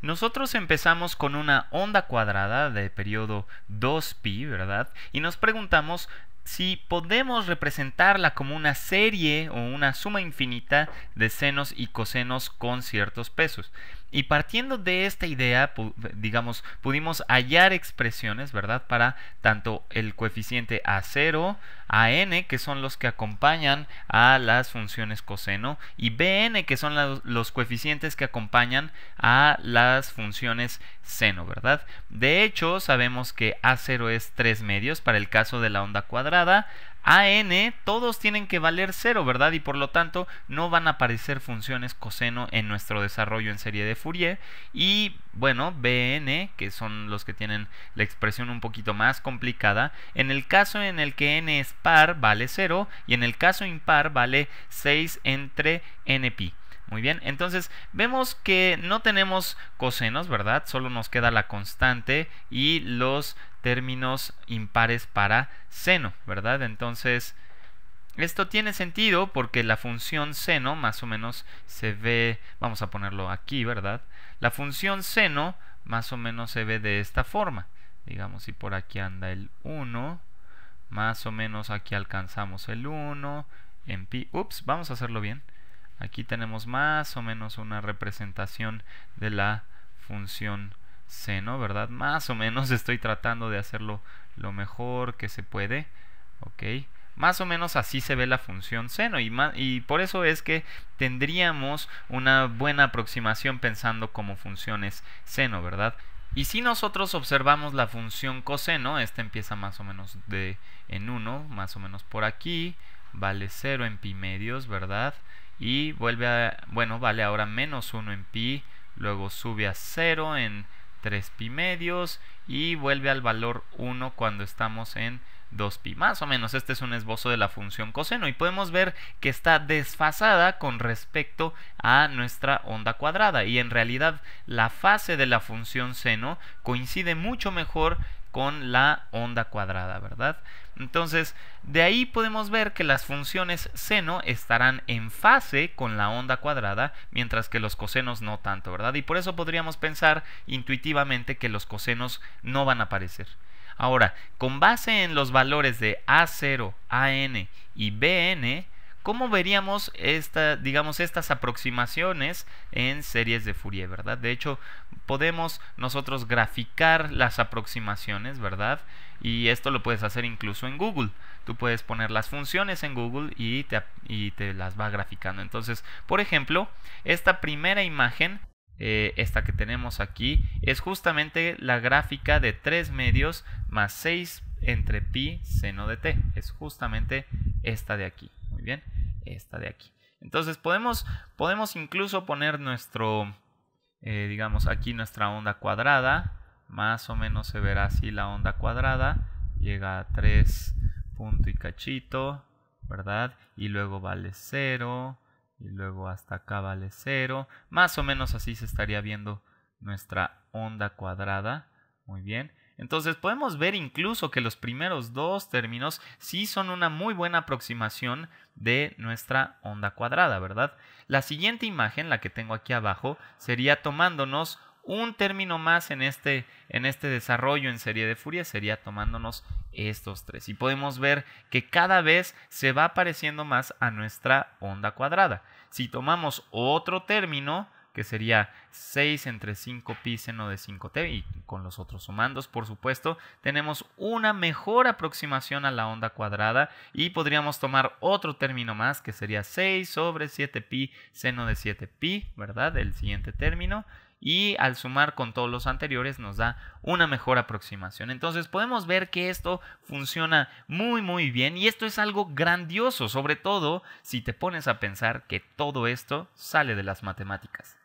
Nosotros empezamos con una onda cuadrada de periodo 2pi, ¿verdad? Y nos preguntamos si podemos representarla como una serie o una suma infinita de senos y cosenos con ciertos pesos. Y partiendo de esta idea, digamos, pudimos hallar expresiones, ¿verdad? Para tanto el coeficiente a0, an que son los que acompañan a las funciones coseno, y bn, que son los coeficientes que acompañan a las funciones seno, ¿verdad? De hecho, sabemos que a0 es 3 medios para el caso de la onda cuadrada, a n todos tienen que valer 0, ¿verdad? Y por lo tanto no van a aparecer funciones coseno en nuestro desarrollo en serie de Fourier. Y bueno, BN, que son los que tienen la expresión un poquito más complicada, en el caso en el que n es par vale 0 y en el caso impar vale 6 entre n pi. Muy bien, entonces vemos que no tenemos cosenos, ¿verdad? Solo nos queda la constante y los términos impares para seno, ¿verdad? Entonces, esto tiene sentido porque la función seno más o menos se ve, vamos a ponerlo aquí, ¿verdad? La función seno más o menos se ve de esta forma. Digamos, si por aquí anda el 1, más o menos aquí alcanzamos el 1, en pi, ups, vamos a hacerlo bien. Aquí tenemos más o menos una representación de la función seno, ¿verdad? Más o menos estoy tratando de hacerlo lo mejor que se puede, ¿ok? Más o menos así se ve la función seno y, y por eso es que tendríamos una buena aproximación pensando como funciones seno, ¿verdad? Y si nosotros observamos la función coseno, esta empieza más o menos de en 1, más o menos por aquí, vale 0 en pi medios, ¿verdad? y vuelve a, bueno, vale ahora menos 1 en pi, luego sube a 0 en 3 pi medios y vuelve al valor 1 cuando estamos en 2pi. Más o menos este es un esbozo de la función coseno y podemos ver que está desfasada con respecto a nuestra onda cuadrada y en realidad la fase de la función seno coincide mucho mejor con la onda cuadrada, ¿verdad? Entonces, de ahí podemos ver que las funciones seno estarán en fase con la onda cuadrada, mientras que los cosenos no tanto, ¿verdad? Y por eso podríamos pensar intuitivamente que los cosenos no van a aparecer. Ahora, con base en los valores de A0, AN y BN, ¿Cómo veríamos esta, digamos, estas aproximaciones en series de Fourier, verdad? De hecho, podemos nosotros graficar las aproximaciones, ¿verdad? Y esto lo puedes hacer incluso en Google. Tú puedes poner las funciones en Google y te, y te las va graficando. Entonces, por ejemplo, esta primera imagen eh, esta que tenemos aquí, es justamente la gráfica de 3 medios más 6 entre pi seno de t. Es justamente esta de aquí. Muy bien esta de aquí. Entonces podemos, podemos incluso poner nuestro, eh, digamos, aquí nuestra onda cuadrada. Más o menos se verá así la onda cuadrada. Llega a 3 punto y cachito, ¿verdad? Y luego vale 0. Y luego hasta acá vale 0. Más o menos así se estaría viendo nuestra onda cuadrada. Muy bien. Entonces podemos ver incluso que los primeros dos términos sí son una muy buena aproximación de nuestra onda cuadrada, ¿verdad? La siguiente imagen, la que tengo aquí abajo, sería tomándonos un término más en este, en este desarrollo en serie de Fourier sería tomándonos estos tres. Y podemos ver que cada vez se va apareciendo más a nuestra onda cuadrada. Si tomamos otro término, que sería 6 entre 5 pi seno de 5t y con los otros sumandos por supuesto tenemos una mejor aproximación a la onda cuadrada y podríamos tomar otro término más que sería 6 sobre 7 pi seno de 7 pi verdad el siguiente término y al sumar con todos los anteriores nos da una mejor aproximación. Entonces podemos ver que esto funciona muy muy bien y esto es algo grandioso, sobre todo si te pones a pensar que todo esto sale de las matemáticas.